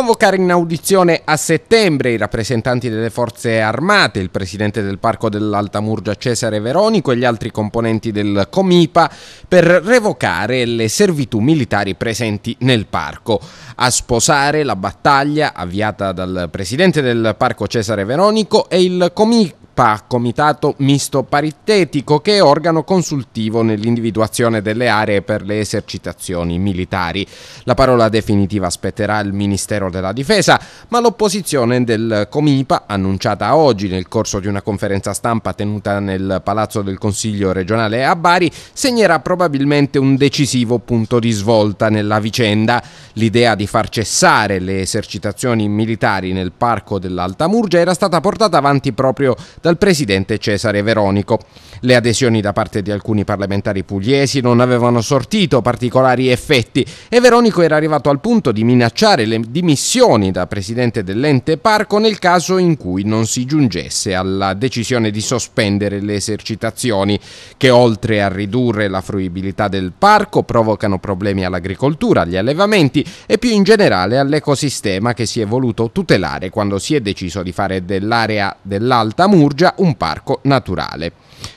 convocare in audizione a settembre i rappresentanti delle forze armate, il presidente del parco dell'Alta Murgia Cesare Veronico e gli altri componenti del Comipa per revocare le servitù militari presenti nel parco. A sposare la battaglia avviata dal presidente del parco Cesare Veronico e il Comipa COPA, Comitato Misto Paritetico, che è organo consultivo nell'individuazione delle aree per le esercitazioni militari. La parola definitiva spetterà al Ministero della Difesa, ma l'opposizione del Comipa, annunciata oggi nel corso di una conferenza stampa tenuta nel Palazzo del Consiglio regionale a Bari, segnerà probabilmente un decisivo punto di svolta nella vicenda. L'idea di far cessare le esercitazioni militari nel parco dell'Alta Murgia era stata portata avanti proprio da dal presidente Cesare Veronico. Le adesioni da parte di alcuni parlamentari pugliesi non avevano sortito particolari effetti e Veronico era arrivato al punto di minacciare le dimissioni da presidente dell'ente parco nel caso in cui non si giungesse alla decisione di sospendere le esercitazioni che oltre a ridurre la fruibilità del parco provocano problemi all'agricoltura, agli allevamenti e più in generale all'ecosistema che si è voluto tutelare quando si è deciso di fare dell'area dell'Alta Muro Murgia un parco naturale.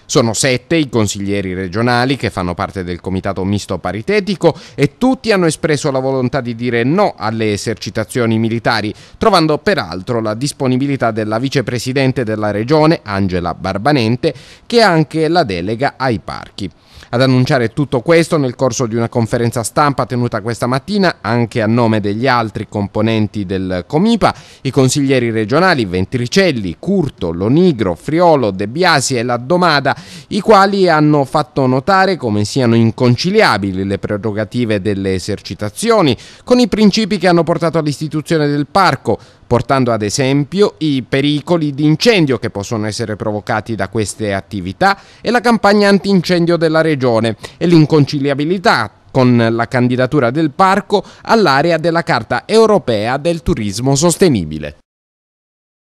Sono sette i consiglieri regionali che fanno parte del comitato misto paritetico e tutti hanno espresso la volontà di dire no alle esercitazioni militari, trovando peraltro la disponibilità della vicepresidente della regione, Angela Barbanente, che ha anche la delega ai parchi. Ad annunciare tutto questo nel corso di una conferenza stampa tenuta questa mattina anche a nome degli altri componenti del Comipa, i consiglieri regionali Ventricelli, Curto, Lonigro, Friolo, De Biasi e la Domada, i quali hanno fatto notare come siano inconciliabili le prerogative delle esercitazioni con i principi che hanno portato all'istituzione del parco, portando ad esempio i pericoli di incendio che possono essere provocati da queste attività e la campagna antincendio della regione e l'inconciliabilità con la candidatura del parco all'area della Carta europea del turismo sostenibile.